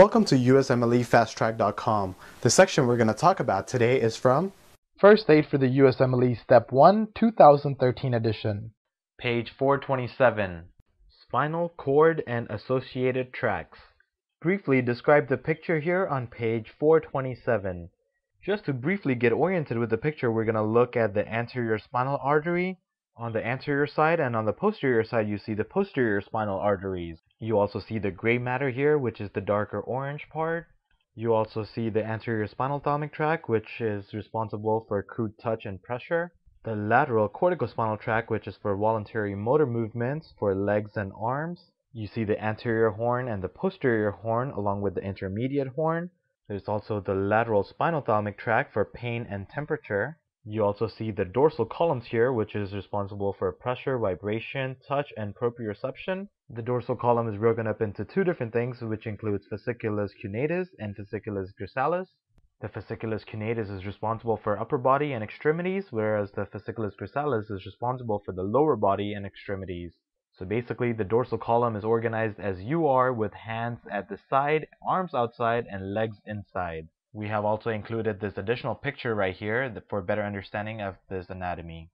Welcome to USMLEFasttrack.com. The section we're going to talk about today is from First Aid for the USMLE Step 1 2013 edition. Page 427 Spinal cord and associated tracts. Briefly describe the picture here on page 427. Just to briefly get oriented with the picture, we're going to look at the anterior spinal artery, on the anterior side and on the posterior side you see the posterior spinal arteries. You also see the gray matter here, which is the darker orange part. You also see the anterior spinal thalamic tract, which is responsible for crude touch and pressure. The lateral corticospinal tract, which is for voluntary motor movements for legs and arms. You see the anterior horn and the posterior horn along with the intermediate horn. There's also the lateral spinal thalamic tract for pain and temperature. You also see the dorsal columns here, which is responsible for pressure, vibration, touch, and proprioception. The dorsal column is broken up into two different things, which includes fasciculus cunatus and fasciculus gracilis. The fasciculus cunatus is responsible for upper body and extremities, whereas the fasciculus gracilis is responsible for the lower body and extremities. So basically, the dorsal column is organized as you are with hands at the side, arms outside, and legs inside we have also included this additional picture right here for better understanding of this anatomy.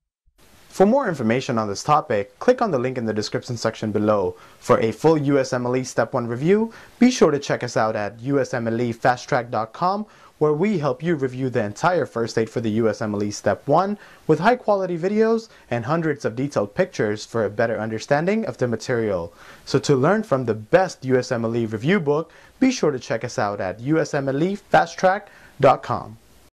For more information on this topic, click on the link in the description section below. For a full USMLE Step 1 review, be sure to check us out at usmlefasttrack.com where we help you review the entire first aid for the USMLE Step 1 with high quality videos and hundreds of detailed pictures for a better understanding of the material. So to learn from the best USMLE review book, be sure to check us out at usmlefasttrack.com.